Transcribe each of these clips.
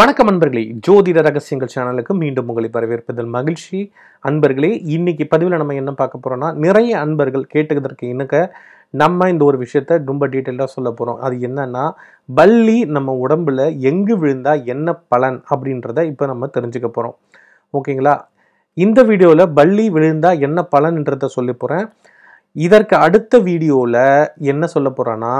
வணக்கம் அன்பர்களே ஜோதிட ரகசியங்கள் சேனலுக்கு மீண்டும் உங்களை வரவேற்பதில் மகிழ்ச்சி அன்பர்களே இன்னைக்கு பதிவில் நம்ம என்ன பார்க்க போறோம்னா நிறைய அன்பர்கள் கேட்டுக்கிறதுக்கு இன்னக்க நம்ம இந்த ஒரு விஷயத்த ரொம்ப டீட்டெயிலாக சொல்ல போகிறோம் அது என்னன்னா பள்ளி நம்ம உடம்புல எங்கு விழுந்தா என்ன பலன் அப்படின்றத இப்போ நம்ம தெரிஞ்சுக்க போகிறோம் ஓகேங்களா இந்த வீடியோவில் பள்ளி விழுந்தா என்ன பலன்ன்றத சொல்லி போகிறேன் இதற்கு அடுத்த வீடியோவில் என்ன சொல்ல போகிறேன்னா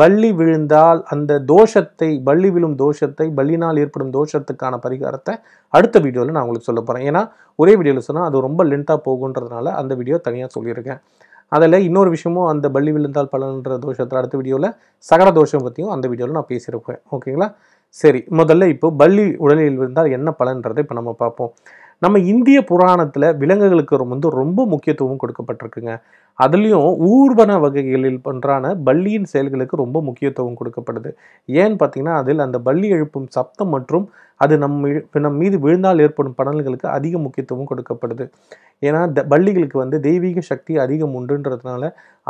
பள்ளி விழுந்தால் அந்த தோஷத்தை பள்ளி விழும் தோஷத்தை பள்ளினால் ஏற்படும் தோஷத்துக்கான பரிகாரத்தை அடுத்த வீடியோவில் நான் உங்களுக்கு சொல்ல போகிறேன் ஏன்னா ஒரே வீடியோவில் சொன்னால் அது ரொம்ப லென்த்தாக போகுன்றதுனால அந்த வீடியோ தனியாக சொல்லியிருக்கேன் அதில் இன்னொரு விஷயமும் அந்த பள்ளி விழுந்தால் பலன்ற தோஷத்தில் அடுத்த வீடியோவில் சகட தோஷம் பற்றியும் அந்த வீடியோவில் நான் பேசியிருப்பேன் ஓகேங்களா சரி முதல்ல இப்போ பள்ளி உடலில் விழுந்தால் என்ன பலன்றதை இப்போ நம்ம பார்ப்போம் நம்ம இந்திய புராணத்தில் விலங்குகளுக்கு ரொம்ப வந்து ரொம்ப முக்கியத்துவம் கொடுக்கப்பட்டிருக்குங்க அதுலேயும் ஊர்வன வகைகளில் ஒன்றான பள்ளியின் செயல்களுக்கு ரொம்ப முக்கியத்துவம் கொடுக்கப்படுது ஏன்னு பார்த்தீங்கன்னா அதில் அந்த பள்ளி எழுப்பும் சப்தம் மற்றும் அது நம் நம் மீது விழுந்தால் ஏற்படும் படல்களுக்கு அதிக முக்கியத்துவம் கொடுக்கப்படுது ஏன்னா த பள்ளிகளுக்கு வந்து தெய்வீக சக்தி அதிகம் உண்டுன்றதுனால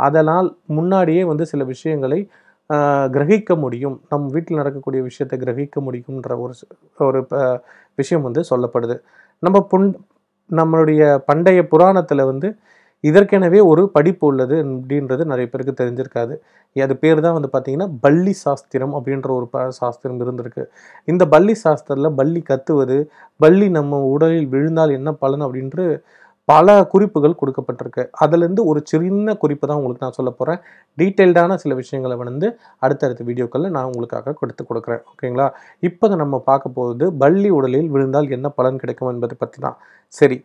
அதனால் முன்னாடியே வந்து சில விஷயங்களை கிரகிக்க முடியும் நம் வீட்டில் நடக்கக்கூடிய விஷயத்தை கிரகிக்க முடியும்ன்ற ஒரு ஒரு விஷயம் வந்து சொல்லப்படுது நம்ம பொன் நம்மளுடைய பண்டைய புராணத்தில் வந்து இதற்கெனவே ஒரு படிப்பு உள்ளது அப்படின்றது நிறைய பேருக்கு தெரிஞ்சிருக்காது அது பேர் தான் வந்து பார்த்திங்கன்னா பள்ளி சாஸ்திரம் அப்படின்ற ஒரு சாஸ்திரம் இருந்திருக்கு இந்த பள்ளி சாஸ்திரத்தில் பள்ளி கத்துவது பள்ளி நம்ம உடலில் விழுந்தால் என்ன பலன் அப்படின்ட்டு பல குறிப்புகள் கொடுக்கப்பட்டிருக்கு அதுலேருந்து ஒரு சின்ன குறிப்பு தான் உங்களுக்கு நான் சொல்ல போகிறேன் டீட்டெயில்டான சில விஷயங்களை வந்து அடுத்தடுத்த வீடியோக்களில் நான் உங்களுக்காக கொடுத்து கொடுக்குறேன் ஓகேங்களா இப்போ நம்ம பார்க்க போகிறது பள்ளி உடலில் விழுந்தால் என்ன பலன் கிடைக்கும் என்பதை பற்றி தான் சரி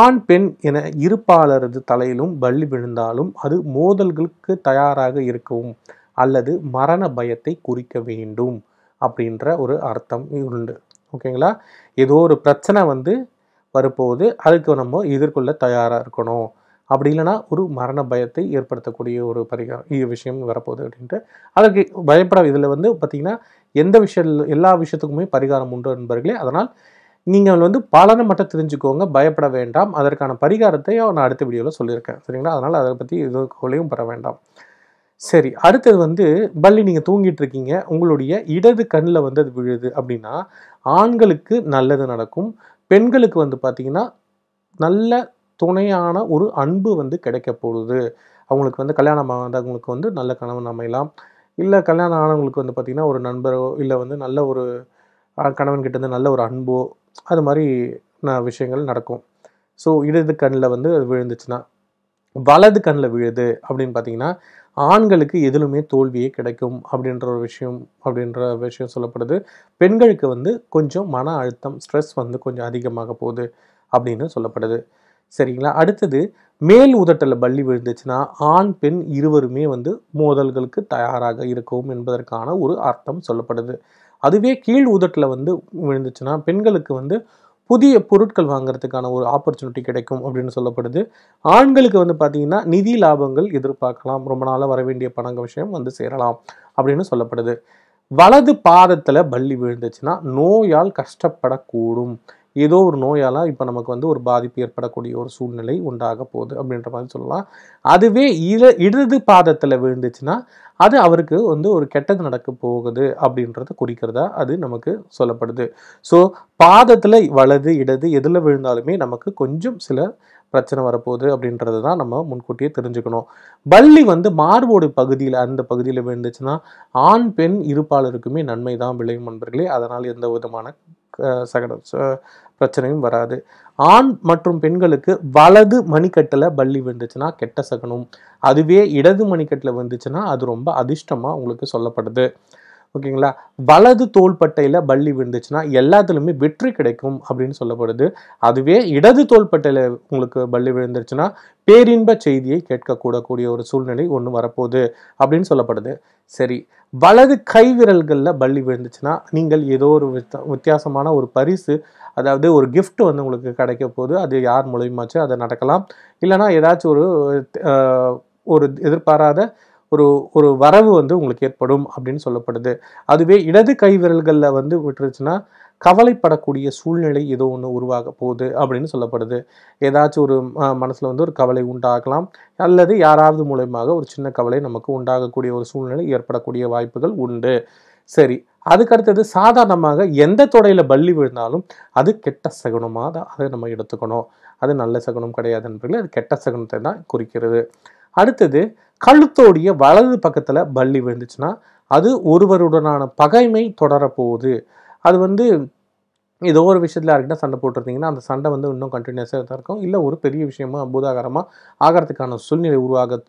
ஆண் பெண் என இருப்பாளரது தலையிலும் பள்ளி விழுந்தாலும் அது மோதல்களுக்கு தயாராக இருக்கவும் அல்லது மரண பயத்தை குறிக்க வேண்டும் அப்படின்ற ஒரு அர்த்தம் உண்டு ஓகேங்களா ஏதோ ஒரு பிரச்சனை வந்து வரும்போது அதுக்கு நம்ம எதிர்கொள்ள தயாராக இருக்கணும் அப்படி இல்லைனா ஒரு மரண பயத்தை ஏற்படுத்தக்கூடிய ஒரு பரிகாரம் இது விஷயம் வரப்போகுது அப்படின்ட்டு அதற்கு பயப்பட இதில் வந்து பார்த்திங்கன்னா எந்த விஷயம் எல்லா விஷயத்துக்குமே பரிகாரம் உண்டு என்பர்களே அதனால் நீங்கள் வந்து பலனை மட்டும் தெரிஞ்சுக்கோங்க பயப்பட வேண்டாம் அதற்கான பரிகாரத்தையும் நான் அடுத்த வீடியோவில் சொல்லியிருக்கேன் சரிங்களா அதனால் அதை பற்றி எதுவும் கவலையும் பெற வேண்டாம் சரி அடுத்தது வந்து பள்ளி நீங்கள் தூங்கிட்டு இருக்கீங்க உங்களுடைய இடது கண்ணில் வந்து அது விழுது அப்படின்னா ஆண்களுக்கு நல்லது நடக்கும் பெண்களுக்கு வந்து பார்த்திங்கன்னா நல்ல துணையான ஒரு அன்பு வந்து கிடைக்க போகுது அவங்களுக்கு வந்து கல்யாணம் ஆகிறவங்களுக்கு வந்து நல்ல கணவன் அமையலாம் இல்லை கல்யாணம் ஆனவங்களுக்கு வந்து பார்த்திங்கன்னா ஒரு நண்பரோ இல்லை வந்து நல்ல ஒரு கணவன் வந்து நல்ல ஒரு அன்போ அது மாதிரி விஷயங்கள் நடக்கும் ஸோ இடது கண்ணில் வந்து அது விழுந்துச்சுன்னா வலது கண்ணில் விழுது அப்படின்னு பார்த்தீங்கன்னா ஆண்களுக்கு எதிலுமே தோல்வியே கிடைக்கும் அப்படின்ற ஒரு விஷயம் அப்படின்ற விஷயம் சொல்லப்படுது பெண்களுக்கு வந்து கொஞ்சம் மன அழுத்தம் ஸ்ட்ரெஸ் வந்து கொஞ்சம் அதிகமாக போகுது அப்படின்னு சொல்லப்படுது சரிங்களா அடுத்தது மேல் உதட்டில் பள்ளி விழுந்துச்சுன்னா ஆண் பெண் இருவருமே வந்து மோதல்களுக்கு தயாராக இருக்கும் என்பதற்கான ஒரு அர்த்தம் சொல்லப்படுது அதுவே கீழ் உதட்டில் வந்து விழுந்துச்சுன்னா பெண்களுக்கு வந்து புதிய பொருட்கள் வாங்குறதுக்கான ஒரு ஆப்பர்ச்சுனிட்டி கிடைக்கும் அப்படின்னு சொல்லப்படுது ஆண்களுக்கு வந்து பார்த்தீங்கன்னா நிதி லாபங்கள் எதிர்பார்க்கலாம் ரொம்ப நாளாக வர வேண்டிய பணங்க விஷயம் வந்து சேரலாம் அப்படின்னு சொல்லப்படுது வலது பாதத்தில் பள்ளி விழுந்துச்சுன்னா நோயால் கஷ்டப்படக்கூடும் ஏதோ ஒரு நோயால் இப்போ நமக்கு வந்து ஒரு பாதிப்பு ஏற்படக்கூடிய ஒரு சூழ்நிலை உண்டாக போகுது அப்படின்ற மாதிரி சொல்லலாம் அதுவே இட இடது பாதத்தில் விழுந்துச்சுன்னா அது அவருக்கு வந்து ஒரு கெட்டது நடக்க போகுது அப்படின்றத குறிக்கிறதா அது நமக்கு சொல்லப்படுது ஸோ பாதத்தில் வலது இடது எதில் விழுந்தாலுமே நமக்கு கொஞ்சம் சில பிரச்சனை வரப்போகுது அப்படின்றது தான் நம்ம முன்கூட்டியே தெரிஞ்சுக்கணும் பள்ளி வந்து மார்போடு பகுதியில் அந்த பகுதியில் விழுந்துச்சுன்னா ஆண் பெண் இருப்பாளருக்குமே நன்மை தான் விளையும் நண்பர்களே அதனால் எந்த விதமான சகட பிரச்சனையும் வராது ஆண் மற்றும் பெண்களுக்கு வலது மணிக்கட்டில் பள்ளி விழுந்துச்சுன்னா கெட்ட சகனம் அதுவே இடது மணிக்கட்டில் வந்துச்சுன்னா அது ரொம்ப அதிர்ஷ்டமாக உங்களுக்கு சொல்லப்படுது ஓகேங்களா வலது தோள்பட்டையில் பள்ளி விழுந்துச்சுன்னா எல்லாத்துலேயுமே வெற்றி கிடைக்கும் அப்படின்னு சொல்லப்படுது அதுவே இடது தோள்பட்டையில் உங்களுக்கு பள்ளி விழுந்துருச்சுன்னா பேரின்ப செய்தியை கேட்கக்கூடக்கூடிய ஒரு சூழ்நிலை ஒன்று வரப்போகுது அப்படின்னு சொல்லப்படுது சரி வலது கை விரல்களில் பள்ளி விழுந்துச்சுன்னா நீங்கள் ஏதோ ஒரு வித்தியாசமான ஒரு பரிசு அதாவது ஒரு கிஃப்ட் வந்து உங்களுக்கு கிடைக்க போகுது அது யார் மூலயமாச்சும் அதை நடக்கலாம் இல்லைனா ஏதாச்சும் ஒரு ஒரு எதிர்பாராத ஒரு ஒரு வரவு வந்து உங்களுக்கு ஏற்படும் அப்படின்னு சொல்லப்படுது அதுவே இடது கைவிரல்களில் வந்து விட்டுருச்சுன்னா கவலைப்படக்கூடிய சூழ்நிலை ஏதோ ஒன்று உருவாக போகுது அப்படின்னு சொல்லப்படுது ஏதாச்சும் ஒரு மனசில் வந்து ஒரு கவலை உண்டாகலாம் அல்லது யாராவது மூலயமாக ஒரு சின்ன கவலை நமக்கு உண்டாகக்கூடிய ஒரு சூழ்நிலை ஏற்படக்கூடிய வாய்ப்புகள் உண்டு சரி அதுக்கடுத்தது சாதாரணமாக எந்த தொடையில் பள்ளி விழுந்தாலும் அது கெட்ட சகுனமாக தான் அதை நம்ம எடுத்துக்கணும் அது நல்ல சகுனம் கிடையாது என்பதில் அது கெட்ட சகுனத்தை தான் குறிக்கிறது அடுத்தது கழுத்தோடைய வலது பக்கத்தில் பள்ளி விழுந்துச்சுன்னா அது ஒருவருடனான பகைமை தொடரப்போகுது அது வந்து ஏதோ ஒரு விஷயத்தில் யாருக்கிட்ட சண்டை போட்டிருந்தீங்கன்னா அந்த சண்டை வந்து இன்னும் கண்டினியூஸாக தான் இருக்கும் இல்லை ஒரு பெரிய விஷயமா பூதாகரமாக ஆகிறதுக்கான சூழ்நிலை உருவாக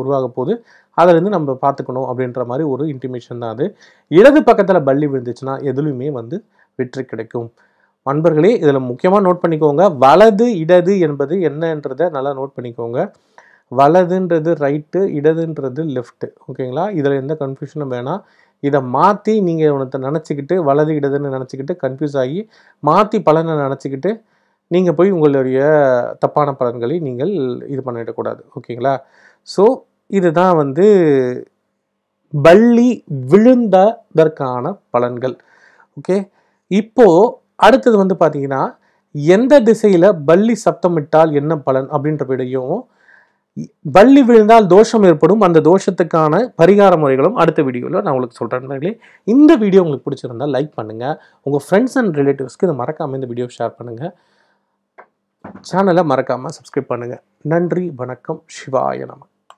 உருவாக போது இருந்து நம்ம பார்த்துக்கணும் அப்படின்ற மாதிரி ஒரு இன்டிமேஷன் தான் அது இடது பக்கத்தில் பள்ளி விழுந்துச்சுன்னா எதுலையுமே வந்து வெற்றி கிடைக்கும் நண்பர்களே இதில் முக்கியமாக நோட் பண்ணிக்கோங்க வலது இடது என்பது என்னன்றதை நல்லா நோட் பண்ணிக்கோங்க வலதுன்றது ரைட்டு இடதுன்றது லெஃப்ட்டு ஓகேங்களா இதில் எந்த கன்ஃபியூஷனும் வேணாம் இதை மாற்றி நீங்கள் உனத்தை நினச்சிக்கிட்டு வலது இடதுன்னு நினச்சிக்கிட்டு கன்ஃபியூஸ் ஆகி மாற்றி பலனை நினச்சிக்கிட்டு நீங்கள் போய் உங்களுடைய தப்பான பலன்களை நீங்கள் இது பண்ணிடக்கூடாது ஓகேங்களா ஸோ இதுதான் வந்து பள்ளி விழுந்ததற்கான பலன்கள் ஓகே இப்போது அடுத்தது வந்து பார்த்தீங்கன்னா எந்த திசையில் பள்ளி சப்தமிட்டால் என்ன பலன் அப்படின்ற விடையும் பள்ளி விழுந்தால் தோஷம் ஏற்படும் அந்த தோஷத்துக்கான பரிகார முறைகளும் அடுத்த வீடியோவில் நான் உங்களுக்கு சொல்கிறேன் இந்த வீடியோ உங்களுக்கு பிடிச்சிருந்தால் லைக் பண்ணுங்கள் உங்கள் ஃப்ரெண்ட்ஸ் அண்ட் ரிலேட்டிவ்ஸ்க்கு இதை மறக்காமல் இந்த வீடியோ ஷேர் பண்ணுங்கள் சேனலை மறக்காமல் சப்ஸ்கிரைப் பண்ணுங்கள் நன்றி வணக்கம் சிவாய நமக்கு